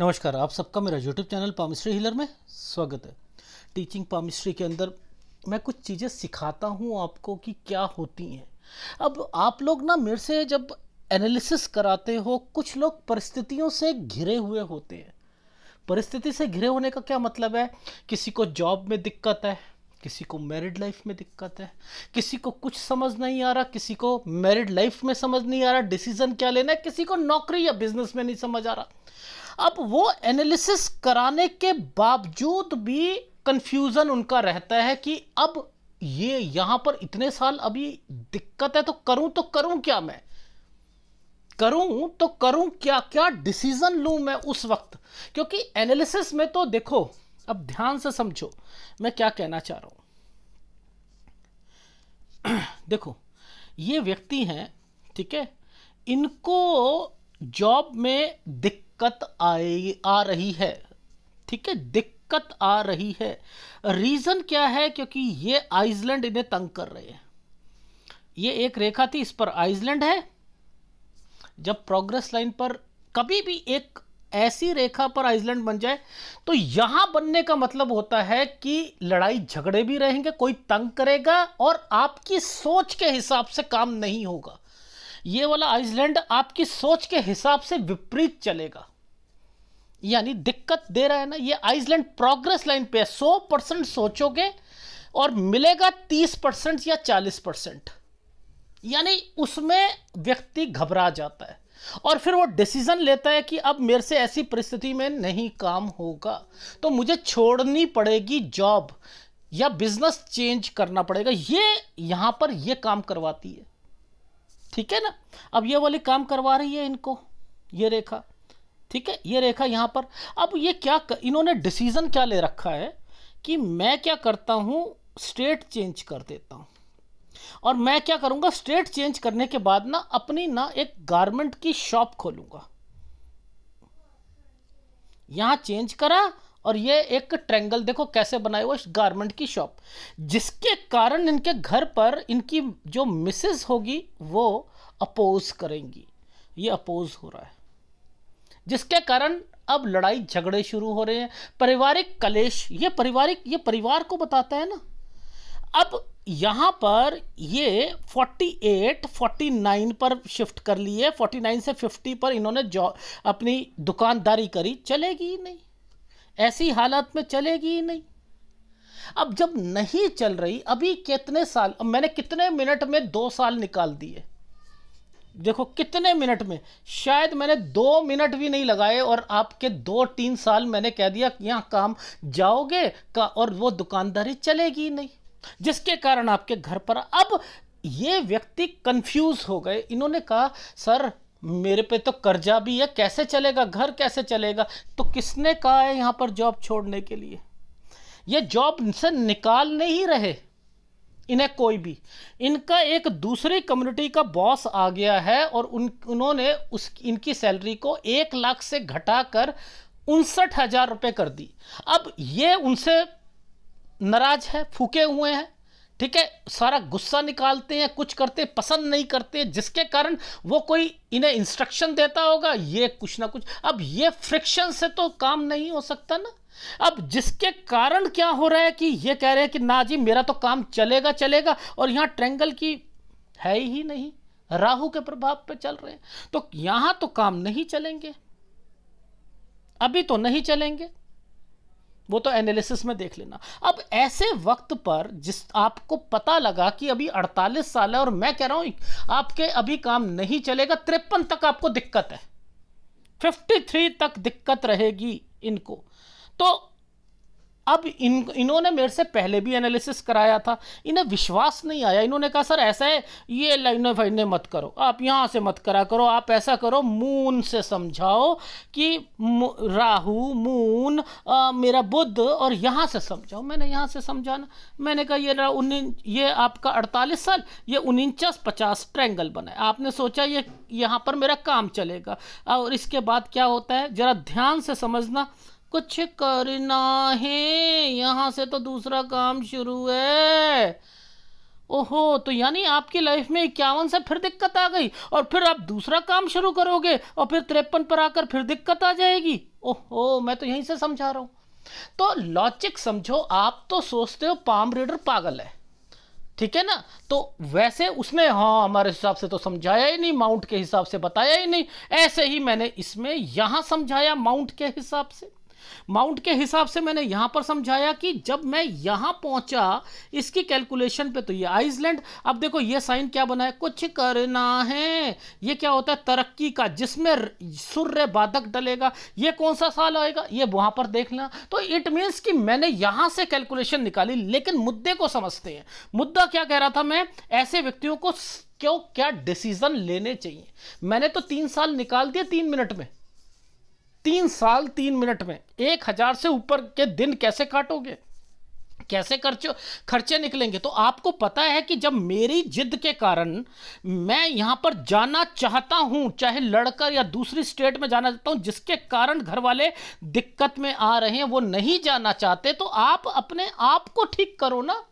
नमस्कार आप सबका मेरा यूट्यूब चैनल पामिस्ट्री हिलर में स्वागत है टीचिंग पामिस्ट्री के अंदर मैं कुछ चीज़ें सिखाता हूँ आपको कि क्या होती हैं अब आप लोग ना मेरे से जब एनालिसिस कराते हो कुछ लोग परिस्थितियों से घिरे हुए होते हैं परिस्थिति से घिरे होने का क्या मतलब है किसी को जॉब में दिक्कत है किसी को मैरिड लाइफ में दिक्कत है किसी को कुछ समझ नहीं आ रहा किसी को मैरिड लाइफ में समझ नहीं आ रहा डिसीजन क्या लेना है किसी को नौकरी या बिजनेस में नहीं समझ आ रहा अब वो एनालिसिस कराने के बावजूद भी कंफ्यूजन उनका रहता है कि अब ये यहां पर इतने साल अभी दिक्कत है तो करूं तो करूं क्या मैं करूं तो करूं क्या क्या डिसीजन लू मैं उस वक्त क्योंकि एनालिसिस में तो देखो अब ध्यान से समझो मैं क्या कहना चाह रहा हूं देखो ये व्यक्ति हैं ठीक है इनको जॉब में दिक्कत दिक्कत आई आ रही है ठीक है दिक्कत आ रही है रीजन क्या है क्योंकि ये आइसलैंड इन्हें तंग कर रहे हैं ये एक रेखा थी इस पर आइसलैंड है जब प्रोग्रेस लाइन पर कभी भी एक ऐसी रेखा पर आइसलैंड बन जाए तो यहां बनने का मतलब होता है कि लड़ाई झगड़े भी रहेंगे कोई तंग करेगा और आपकी सोच के हिसाब से काम नहीं होगा ये वाला आइसलैंड आपकी सोच के हिसाब से विपरीत चलेगा यानी दिक्कत दे रहा है ना ये आइसलैंड प्रोग्रेस लाइन पे है सौ परसेंट सोचोगे और मिलेगा तीस परसेंट या चालीस परसेंट यानी उसमें व्यक्ति घबरा जाता है और फिर वो डिसीजन लेता है कि अब मेरे से ऐसी परिस्थिति में नहीं काम होगा तो मुझे छोड़नी पड़ेगी जॉब या बिजनेस चेंज करना पड़ेगा ये यहां पर ये काम करवाती है ठीक है ना अब ये वाली काम करवा रही है इनको ये रेखा ठीक है ये रेखा यहाँ पर अब ये क्या कर, इन्होंने डिसीज़न क्या ले रखा है कि मैं क्या करता हूँ स्टेट चेंज कर देता हूँ और मैं क्या करूँगा स्टेट चेंज करने के बाद ना अपनी ना एक गारमेंट की शॉप खोलूँगा यहाँ चेंज करा और ये एक ट्रेंगल देखो कैसे बनाए हुआ गारमेंट की शॉप जिसके कारण इनके घर पर इनकी जो मिसेस होगी वो अपोज करेंगी ये अपोज हो रहा है जिसके कारण अब लड़ाई झगड़े शुरू हो रहे हैं पारिवारिक कलेश ये पारिवारिक ये परिवार को बताता है ना अब यहाँ पर ये 48, 49 पर शिफ्ट कर लिए 49 से 50 पर इन्होंने जॉ अपनी दुकानदारी करी चलेगी ही नहीं ऐसी हालत में चलेगी ही नहीं अब जब नहीं चल रही अभी कितने साल अब मैंने कितने मिनट में दो साल निकाल दिए देखो कितने मिनट में शायद मैंने दो मिनट भी नहीं लगाए और आपके दो तीन साल मैंने कह दिया यहाँ काम जाओगे का और वो दुकानदारी चलेगी नहीं जिसके कारण आपके घर पर अब ये व्यक्ति कंफ्यूज हो गए इन्होंने कहा सर मेरे पे तो कर्जा भी है कैसे चलेगा घर कैसे चलेगा तो किसने कहा है यहाँ पर जॉब छोड़ने के लिए ये जॉब से निकाल नहीं रहे इन्हें कोई भी इनका एक दूसरी कम्युनिटी का बॉस आ गया है और उन उन्होंने उस इनकी सैलरी को एक लाख से घटाकर उनसठ हज़ार रुपये कर दी अब ये उनसे नाराज है फूके हुए हैं ठीक है सारा गुस्सा निकालते हैं कुछ करते पसंद नहीं करते जिसके कारण वो कोई इन्हें इंस्ट्रक्शन देता होगा ये कुछ ना कुछ अब ये फ्रिक्शन से तो काम नहीं हो सकता ना अब जिसके कारण क्या हो रहा है कि ये कह रहे हैं कि ना जी मेरा तो काम चलेगा चलेगा और यहाँ ट्रेंगल की है ही नहीं राहु के प्रभाव पे चल रहे हैं तो यहां तो काम नहीं चलेंगे अभी तो नहीं चलेंगे वो तो एनालिसिस में देख लेना अब ऐसे वक्त पर जिस आपको पता लगा कि अभी 48 साल है और मैं कह रहा हूं आपके अभी काम नहीं चलेगा तिरपन तक आपको दिक्कत है 53 तक दिक्कत रहेगी इनको तो अब इन इन्होंने मेरे से पहले भी एनालिसिस कराया था इन्हें विश्वास नहीं आया इन्होंने कहा सर ऐसा है ये लाइने फाइने मत करो आप यहाँ से मत करा करो आप ऐसा करो मून से समझाओ कि राहु मून आ, मेरा बुद्ध और यहाँ से समझाओ मैंने यहाँ से समझाना मैंने कहा ये ये आपका अड़तालीस साल ये उनचास पचास ट्रैंगल बनाए आपने सोचा ये यहाँ पर मेरा काम चलेगा और इसके बाद क्या होता है ज़रा ध्यान से समझना कुछ करना है यहाँ से तो दूसरा काम शुरू है ओहो तो यानी आपकी लाइफ में इक्यावन से फिर दिक्कत आ गई और फिर आप दूसरा काम शुरू करोगे और फिर तिरपन पर आकर फिर दिक्कत आ जाएगी ओहो मैं तो यहीं से समझा रहा हूँ तो लॉजिक समझो आप तो सोचते हो पाम रीडर पागल है ठीक है ना तो वैसे उसने हाँ हमारे हिसाब से तो समझाया ही नहीं माउंट के हिसाब से बताया ही नहीं ऐसे ही मैंने इसमें यहाँ समझाया माउंट के हिसाब से माउंट के हिसाब से मैंने यहां पर समझाया कि जब मैं यहां पहुंचा इसकी कैलकुलेशन पे तो ये आइसलैंड अब देखो ये साइन क्या बना है कुछ करना है ये क्या होता है तरक्की का जिसमें सूर्य बाधक डलेगा ये कौन सा साल आएगा ये वहां पर देखना तो इट मीन्स कि मैंने यहां से कैलकुलेशन निकाली लेकिन मुद्दे को समझते हैं मुद्दा क्या कह रहा था मैं ऐसे व्यक्तियों को क्यों क्या डिसीजन लेने चाहिए मैंने तो तीन साल निकाल दिए तीन मिनट में तीन साल तीन मिनट में एक हजार से ऊपर के दिन कैसे काटोगे कैसे खर्चो खर्चे निकलेंगे तो आपको पता है कि जब मेरी जिद के कारण मैं यहाँ पर जाना चाहता हूँ चाहे लड़कर या दूसरी स्टेट में जाना चाहता हूँ जिसके कारण घर वाले दिक्कत में आ रहे हैं वो नहीं जाना चाहते तो आप अपने आप को ठीक करो ना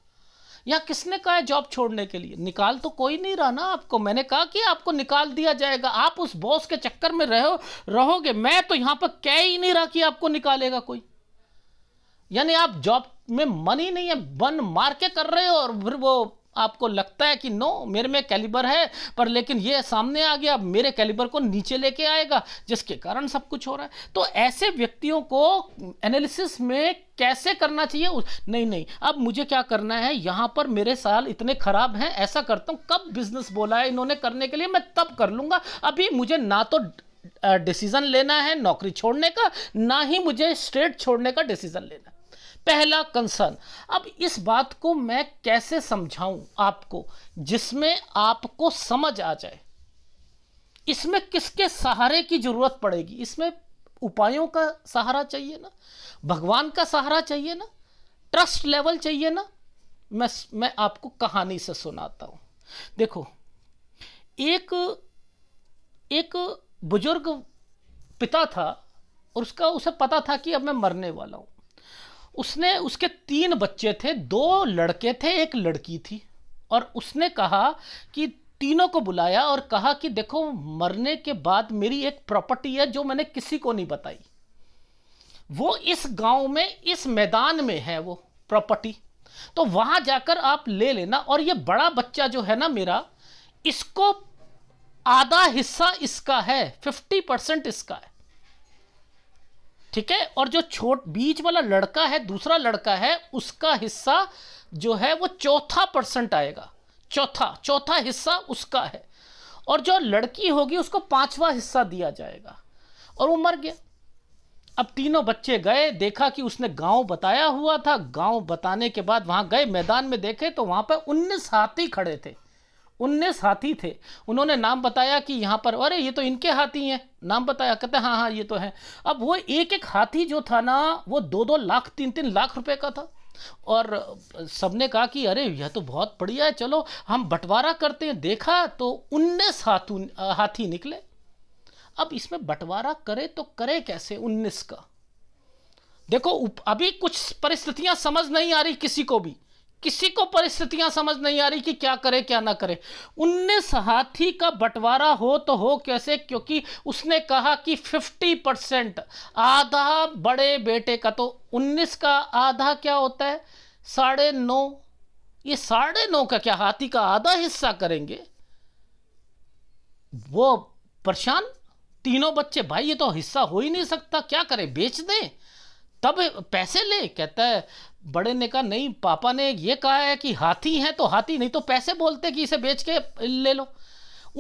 या किसने कहा है जॉब छोड़ने के लिए निकाल तो कोई नहीं रहा ना आपको मैंने कहा कि आपको निकाल दिया जाएगा आप उस बॉस के चक्कर में रहो रहोगे मैं तो यहां पर कह ही नहीं रहा कि आपको निकालेगा कोई यानी आप जॉब में मन ही नहीं है मन मार के कर रहे हो और फिर वो आपको लगता है कि नो मेरे में कैलिबर है पर लेकिन ये सामने आ गया मेरे कैलिबर को नीचे लेके आएगा जिसके कारण सब कुछ हो रहा है तो ऐसे व्यक्तियों को एनालिसिस में कैसे करना चाहिए नहीं नहीं अब मुझे क्या करना है यहाँ पर मेरे साल इतने ख़राब हैं ऐसा करता हूँ कब बिजनेस बोला है इन्होंने करने के लिए मैं तब कर लूँगा अभी मुझे ना तो डिसीज़न लेना है नौकरी छोड़ने का ना ही मुझे स्टेट छोड़ने का डिसीज़न लेना है पहला कंसर्न अब इस बात को मैं कैसे समझाऊं आपको जिसमें आपको समझ आ जाए इसमें किसके सहारे की जरूरत पड़ेगी इसमें उपायों का सहारा चाहिए ना भगवान का सहारा चाहिए ना ट्रस्ट लेवल चाहिए ना मैं मैं आपको कहानी से सुनाता हूं देखो एक एक बुजुर्ग पिता था और उसका उसे पता था कि अब मैं मरने वाला हूं उसने उसके तीन बच्चे थे दो लड़के थे एक लड़की थी और उसने कहा कि तीनों को बुलाया और कहा कि देखो मरने के बाद मेरी एक प्रॉपर्टी है जो मैंने किसी को नहीं बताई वो इस गांव में इस मैदान में है वो प्रॉपर्टी तो वहां जाकर आप ले लेना और ये बड़ा बच्चा जो है ना मेरा इसको आधा हिस्सा इसका है फिफ्टी परसेंट इसका है ठीक है और जो छोट बीच वाला लड़का है दूसरा लड़का है उसका हिस्सा जो है वो चौथा परसेंट आएगा चौथा चौथा हिस्सा उसका है और जो लड़की होगी उसको पांचवा हिस्सा दिया जाएगा और वो मर गया अब तीनों बच्चे गए देखा कि उसने गांव बताया हुआ था गांव बताने के बाद वहां गए मैदान में देखे तो वहां पर उन्नीस हाथी खड़े थे उन्नीस हाथी थे उन्होंने नाम बताया कि यहाँ पर अरे ये तो इनके हाथी हैं नाम बताया कहते हाँ हाँ ये तो है अब वो एक एक हाथी जो था ना वो दो दो लाख तीन तीन लाख रुपए का था और सबने कहा कि अरे यह तो बहुत बढ़िया है चलो हम बंटवारा करते हैं देखा तो उन्नीस हाथू हाथी निकले अब इसमें बंटवारा करे तो करे कैसे उन्नीस का देखो अभी कुछ परिस्थितियां समझ नहीं आ रही किसी को भी किसी को परिस्थितियां समझ नहीं आ रही कि क्या करे क्या ना करे उन्नीस हाथी का बंटवारा हो तो हो कैसे क्योंकि उसने कहा कि 50 परसेंट आधा बड़े बेटे का तो 19 का आधा क्या होता है साढ़े नौ ये साढ़े नौ का क्या हाथी का आधा हिस्सा करेंगे वो परेशान तीनों बच्चे भाई ये तो हिस्सा हो ही नहीं सकता क्या करें बेच दें तब पैसे ले कहता है बड़े ने कहा नहीं पापा ने ये कहा है कि हाथी है तो हाथी नहीं तो पैसे बोलते कि इसे बेच के ले लो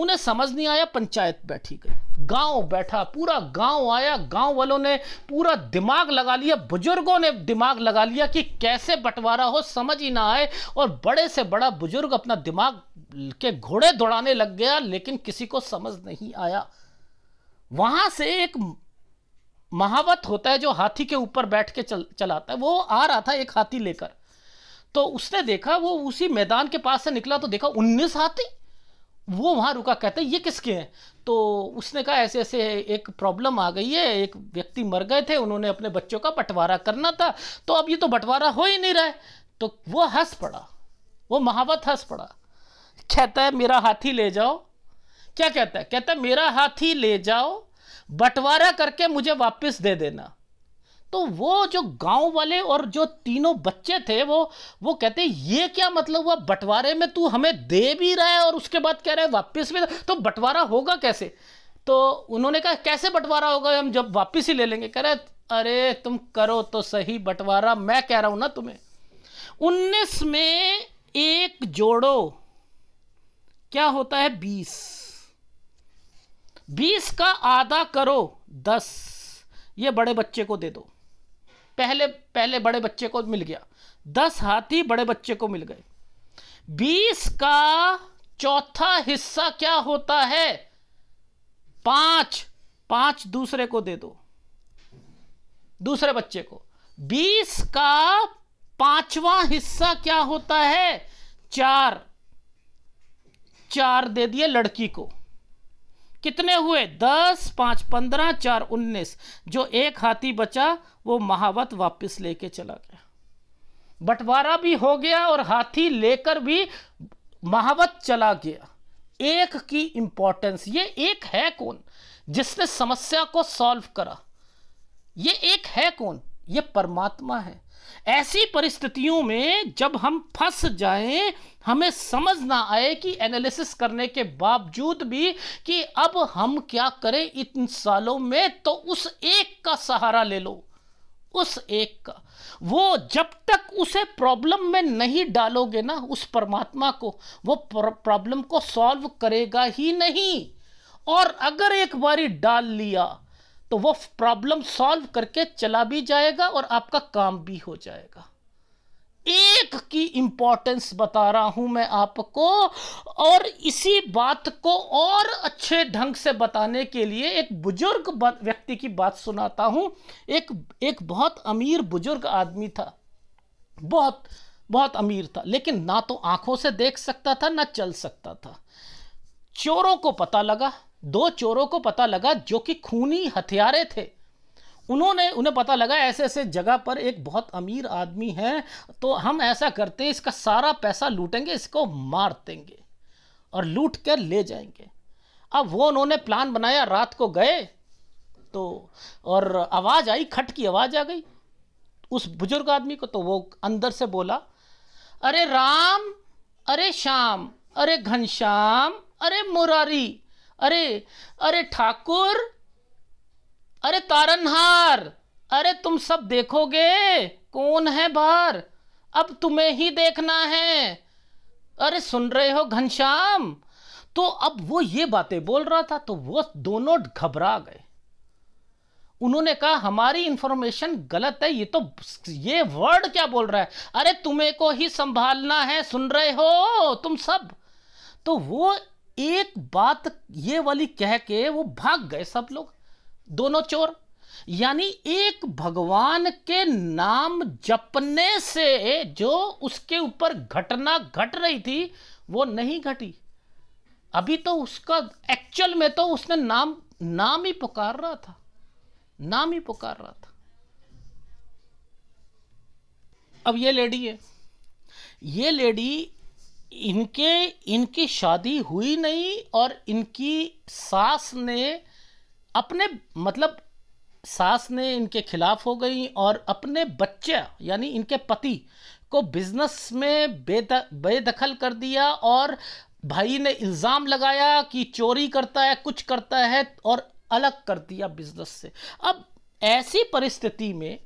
उन्हें समझ नहीं आया पंचायत बैठी गई गांव बैठा पूरा गांव आया गांव वालों ने पूरा दिमाग लगा लिया बुजुर्गों ने दिमाग लगा लिया कि कैसे बंटवारा हो समझ ही ना आए और बड़े से बड़ा बुजुर्ग अपना दिमाग के घोड़े दौड़ाने लग गया लेकिन किसी को समझ नहीं आया वहां से एक महावत होता है जो हाथी के ऊपर बैठ के चल चलाता है वो आ रहा था एक हाथी लेकर तो उसने देखा वो उसी मैदान के पास से निकला तो देखा उन्नीस हाथी वो वहाँ रुका कहता है ये किसके हैं तो उसने कहा ऐसे ऐसे एक प्रॉब्लम आ गई है एक व्यक्ति मर गए थे उन्होंने अपने बच्चों का बंटवारा करना था तो अब ये तो बंटवारा हो ही नहीं रहा है तो वो हंस पड़ा वो महावत हंस पड़ा कहता है मेरा हाथी ले जाओ क्या कहता है कहता है मेरा हाथी ले जाओ बंटवारा करके मुझे वापस दे देना तो वो जो गांव वाले और जो तीनों बच्चे थे वो वो कहते ये क्या मतलब हुआ बंटवारे में तू हमें दे भी रहा है और उसके बाद कह रहा है वापस भी तो बंटवारा होगा कैसे तो उन्होंने कहा कैसे बंटवारा होगा हम जब वापस ही ले लेंगे कह रहे अरे तुम करो तो सही बंटवारा मैं कह रहा हूं ना तुम्हें उन्नीस में एक जोड़ो क्या होता है बीस बीस का आधा करो दस ये बड़े बच्चे को दे दो पहले पहले बड़े बच्चे को मिल गया दस हाथी बड़े बच्चे को मिल गए बीस का चौथा हिस्सा क्या होता है पांच पांच दूसरे को दे दो दूसरे बच्चे को बीस का पांचवा हिस्सा क्या होता है चार चार दे दिए लड़की को कितने हुए दस पाँच पंद्रह चार उन्नीस जो एक हाथी बचा वो महावत वापस लेके चला गया बंटवारा भी हो गया और हाथी लेकर भी महावत चला गया एक की इंपॉर्टेंस ये एक है कौन जिसने समस्या को सॉल्व करा ये एक है कौन ये परमात्मा है ऐसी परिस्थितियों में जब हम फंस जाएं हमें समझ ना आए कि एनालिसिस करने के बावजूद भी कि अब हम क्या करें इन सालों में तो उस एक का सहारा ले लो उस एक का वो जब तक उसे प्रॉब्लम में नहीं डालोगे ना उस परमात्मा को वो प्रॉब्लम को सॉल्व करेगा ही नहीं और अगर एक बारी डाल लिया तो वो प्रॉब्लम सॉल्व करके चला भी जाएगा और आपका काम भी हो जाएगा एक की इंपॉर्टेंस बता रहा हूं मैं आपको और इसी बात को और अच्छे ढंग से बताने के लिए एक बुजुर्ग व्यक्ति की बात सुनाता हूं एक एक बहुत अमीर बुजुर्ग आदमी था बहुत बहुत अमीर था लेकिन ना तो आंखों से देख सकता था ना चल सकता था चोरों को पता लगा दो चोरों को पता लगा जो कि खूनी हथियारे थे उन्होंने उन्हें पता लगा ऐसे ऐसे जगह पर एक बहुत अमीर आदमी है तो हम ऐसा करते हैं इसका सारा पैसा लूटेंगे इसको मार देंगे और लूट कर ले जाएंगे अब वो उन्होंने प्लान बनाया रात को गए तो और आवाज़ आई खट की आवाज़ आ गई उस बुजुर्ग आदमी को तो वो अंदर से बोला अरे राम अरे श्याम अरे घनश्याम अरे मुरारी अरे अरे ठाकुर अरे तारनहार अरे तुम सब देखोगे कौन है बाहर अब तुम्हें ही देखना है अरे सुन रहे हो घनश्याम तो अब वो ये बातें बोल रहा था तो वो दोनों घबरा गए उन्होंने कहा हमारी इंफॉर्मेशन गलत है ये तो ये वर्ड क्या बोल रहा है अरे तुम्हें को ही संभालना है सुन रहे हो तुम सब तो वो एक बात ये वाली कह के वो भाग गए सब लोग दोनों चोर यानी एक भगवान के नाम जपने से जो उसके ऊपर घटना घट गट रही थी वो नहीं घटी अभी तो उसका एक्चुअल में तो उसने नाम नाम ही पुकार रहा था नाम ही पुकार रहा था अब ये लेडी है ये लेडी इनके इनकी शादी हुई नहीं और इनकी सास ने अपने मतलब सास ने इनके खिलाफ हो गई और अपने बच्चे यानी इनके पति को बिजनेस में बेद बेदखल कर दिया और भाई ने इल्ज़ाम लगाया कि चोरी करता है कुछ करता है और अलग कर दिया बिजनेस से अब ऐसी परिस्थिति में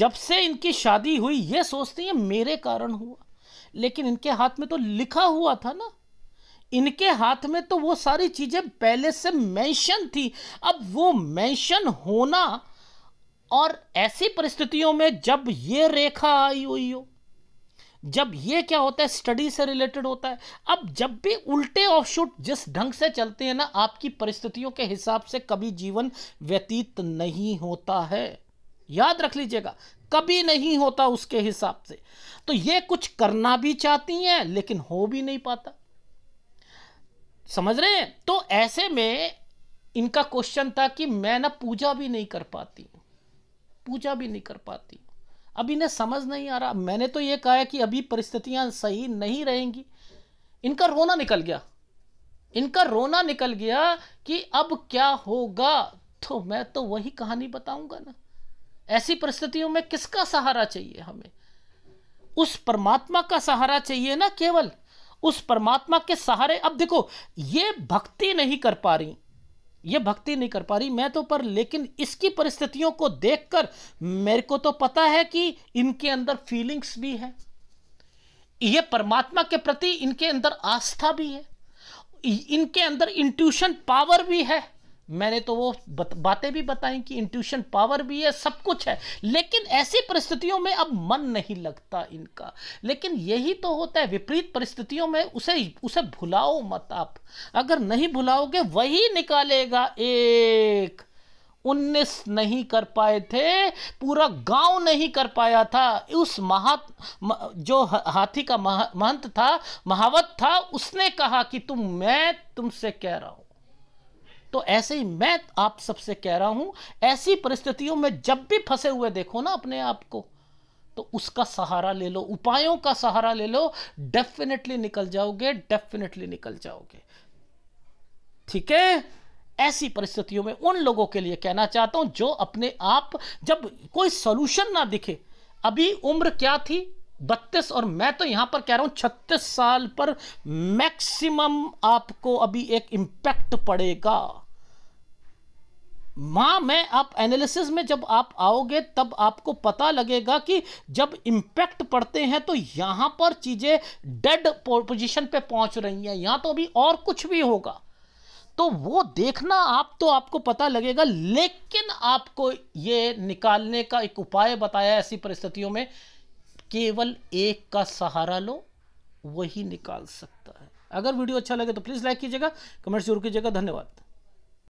जब से इनकी शादी हुई ये सोचती है मेरे कारण हुआ लेकिन इनके हाथ में तो लिखा हुआ था ना इनके हाथ में तो वो सारी चीज़ें पहले से मेंशन थी अब वो मेंशन होना और ऐसी परिस्थितियों में जब ये रेखा आई हुई हो जब ये क्या होता है स्टडी से रिलेटेड होता है अब जब भी उल्टे ऑफशूट शूट जिस ढंग से चलते हैं ना आपकी परिस्थितियों के हिसाब से कभी जीवन व्यतीत नहीं होता है याद रख लीजिएगा कभी नहीं होता उसके हिसाब से तो ये कुछ करना भी चाहती हैं लेकिन हो भी नहीं पाता समझ रहे हैं तो ऐसे में इनका क्वेश्चन था कि मैं ना पूजा भी नहीं कर पाती पूजा भी नहीं कर पाती अब इन्हें समझ नहीं आ रहा मैंने तो ये कहा है कि अभी परिस्थितियां सही नहीं रहेंगी इनका रोना निकल गया इनका रोना निकल गया कि अब क्या होगा तो मैं तो वही कहानी बताऊंगा ना ऐसी परिस्थितियों में किसका सहारा चाहिए हमें उस परमात्मा का सहारा चाहिए ना केवल उस परमात्मा के सहारे अब देखो ये भक्ति नहीं कर पा रही ये भक्ति नहीं कर पा रही मैं तो पर लेकिन इसकी परिस्थितियों को देखकर मेरे को तो पता है कि इनके अंदर फीलिंग्स भी है ये परमात्मा के प्रति इनके अंदर आस्था भी है इनके अंदर इंट्यूशन पावर भी है मैंने तो वो बत, बातें भी बताई कि इंट्यूशन पावर भी है सब कुछ है लेकिन ऐसी परिस्थितियों में अब मन नहीं लगता इनका लेकिन यही तो होता है विपरीत परिस्थितियों में उसे उसे भुलाओ मत आप अगर नहीं भुलाओगे वही निकालेगा एक उन्नीस नहीं कर पाए थे पूरा गांव नहीं कर पाया था उस महा जो हाथी का महंत था महावत था उसने कहा कि तुम मैं तुमसे कह रहा हूं तो ऐसे ही मैं आप सबसे कह रहा हूं ऐसी परिस्थितियों में जब भी फंसे हुए देखो ना अपने आप को तो उसका सहारा ले लो उपायों का सहारा ले लो डेफिनेटली निकल जाओगे डेफिनेटली निकल जाओगे ठीक है ऐसी परिस्थितियों में उन लोगों के लिए कहना चाहता हूं जो अपने आप जब कोई सोल्यूशन ना दिखे अभी उम्र क्या थी बत्तीस और मैं तो यहां पर कह रहा हूं छत्तीस साल पर मैक्सिमम आपको अभी एक इंपैक्ट पड़ेगा मां में आप एनालिसिस में जब आप आओगे तब आपको पता लगेगा कि जब इंपैक्ट पड़ते हैं तो यहां पर चीजें डेड पोजीशन पे पहुंच रही हैं यहां तो अभी और कुछ भी होगा तो वो देखना आप तो आपको पता लगेगा लेकिन आपको ये निकालने का एक उपाय बताया ऐसी परिस्थितियों में केवल एक का सहारा लो वही निकाल सकता है अगर वीडियो अच्छा लगे तो प्लीज़ लाइक कीजिएगा कमेंट जरूर कीजिएगा धन्यवाद